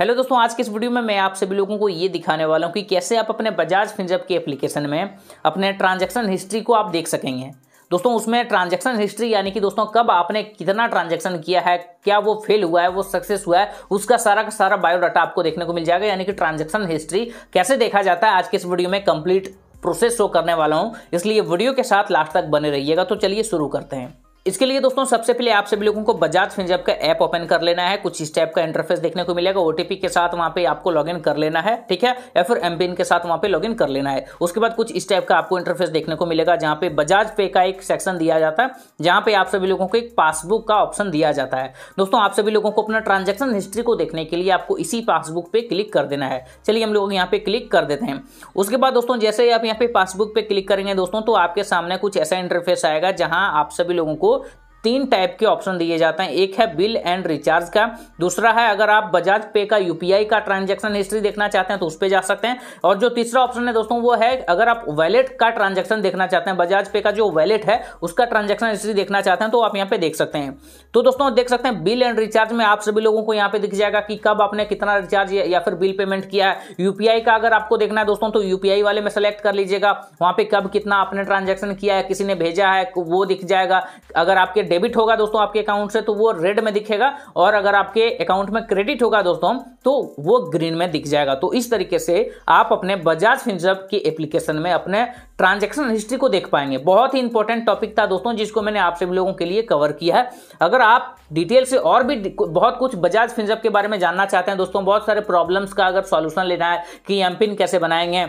hello दोस्तों आज के इस वीडियो में मैं आप सभी लोगों को ये दिखाने वाला हूँ कि कैसे आप अपने बजाज फिंजअप के एप्लीकेशन में अपने ट्रांजैक्शन हिस्ट्री को आप देख सकेंगे दोस्तों उसमें ट्रांजैक्शन हिस्ट्री यानी कि दोस्तों कब आपने कितना ट्रांजैक्शन किया है क्या वो फेल हुआ है वो सक्सेस हुआ है उसका सारा का सारा बायोडाटा आपको देखने को मिल जाएगा यानी कि ट्रांजेक्शन हिस्ट्री कैसे देखा जाता है आज के इस वीडियो में कंप्लीट प्रोसेस शो करने वाला हूँ इसलिए वीडियो के साथ लास्ट तक बने रहिएगा तो चलिए शुरू करते हैं इसके लिए दोस्तों सबसे पहले आप सभी लोगों को बजाज फिनजैप का ऐप ओपन कर लेना है कुछ इस टाइप का इंटरफेस देखने को मिलेगा ओटीपी के साथ वहां पे आपको लॉगिन कर लेना है ठीक है या फिर एमपिन के साथ वहां पे लॉगिन कर लेना है उसके बाद कुछ इस टाइप का आपको इंटरफेस देखने को मिलेगा जहां पे बजाज पे का एक सेक्शन दिया जाता है जहां पे आप सभी लोगों को एक पासबुक का ऑप्शन दिया जाता है दोस्तों आप सभी लोगों को अपना ट्रांजेक्शन हिस्ट्री को देखने के लिए आपको इसी पासबुक पे क्लिक कर देना है चलिए हम लोग यहाँ पे क्लिक कर देते हैं उसके बाद दोस्तों जैसे आप यहाँ पे पासबुक पे क्लिक करेंगे दोस्तों तो आपके सामने कुछ ऐसा इंटरफेस आएगा जहां आप सभी लोगों को colocou, तीन टाइप के ऑप्शन दिए जाते हैं एक है बिल एंड रिचार्ज का दूसरा है अगर आप बजाज पे का यूपीआई का ट्रांजेक्शन हिस्ट्री देखना चाहते हैं तो उस पर जा सकते हैं और जो तीसरा ऑप्शन है दोस्तों वो है अगर आप वैलेट का ट्रांजेक्शन देखना चाहते हैं बजाज पे का जो वैलेट है उसका ट्रांजेक्शन हिस्ट्री देखना चाहते हैं तो आप यहाँ पे देख सकते हैं तो दोस्तों देख सकते हैं बिल एंड रिचार्ज में आप सभी लोगों को यहाँ पे दिख जाएगा कि कब आपने कितना रिचार्ज या फिर बिल पेमेंट किया है यूपीआई का अगर आपको देखना है दोस्तों तो यूपीआई वाले में सेलेक्ट कर लीजिएगा वहां पर कब कितना आपने ट्रांजेक्शन किया है किसी ने भेजा है वो दिख जाएगा अगर आपके डेबिट होगा दोस्तों आपके अकाउंट से तो वो रेड में दिखेगा और अगर आपके अकाउंट में क्रेडिट होगा दोस्तों तो वो ग्रीन में दिख जाएगा तो इस तरीके से आप अपने बजाज फिनजब की एप्लीकेशन में अपने ट्रांजेक्शन हिस्ट्री को देख पाएंगे बहुत ही इंपॉर्टेंट टॉपिक था दोस्तों जिसको मैंने आप सभी लोगों के लिए कवर किया है अगर आप डिटेल से और भी बहुत कुछ बजाज फिनजब के बारे में जानना चाहते हैं दोस्तों बहुत सारे प्रॉब्लम्स का अगर सॉल्यूशन लेना है कि एम पिन कैसे बनाएंगे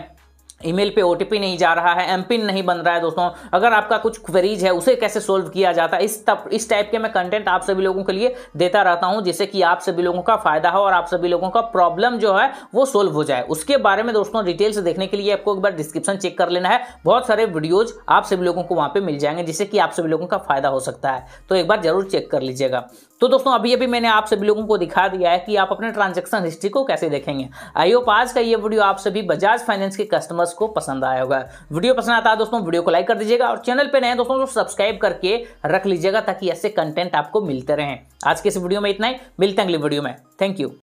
ईमेल पे ओटीपी नहीं जा रहा है एम पिन नहीं बन रहा है दोस्तों अगर आपका कुछ क्वेरीज है उसे कैसे सोल्व किया जाता है इस तप, इस टाइप के मैं कंटेंट आप सभी लोगों के लिए देता रहता हूं जिससे कि आप सभी लोगों का फायदा हो और आप सभी लोगों का प्रॉब्लम जो है वो सोल्व हो जाए उसके बारे में दोस्तों डिटेल्स देखने के लिए आपको एक बार डिस्क्रिप्शन चेक कर लेना है बहुत सारे वीडियोज आप सभी लोगों को वहां पर मिल जाएंगे जिससे कि आप सभी लोगों का फायदा हो सकता है तो एक बार जरूर चेक कर लीजिएगा तो दोस्तों अभी अभी मैंने आप सभी लोगों को दिखा दिया है कि आप अपने ट्रांजेक्शन हिस्ट्री को कैसे देखेंगे आई होप आज का ये वीडियो आप सभी बजाज फाइनेंस के कस्टमर्स व्यूअर्स को पसंद आया होगा वीडियो पसंद आता है दोस्तों वीडियो को लाइक कर दीजिएगा और चैनल पर नए दोस्तों तो सब्सक्राइब करके रख लीजिएगा ताकि ऐसे कंटेंट आपको मिलते रहें आज के इस वीडियो में इतना ही मिलते हैं अगली वीडियो में थैंक यू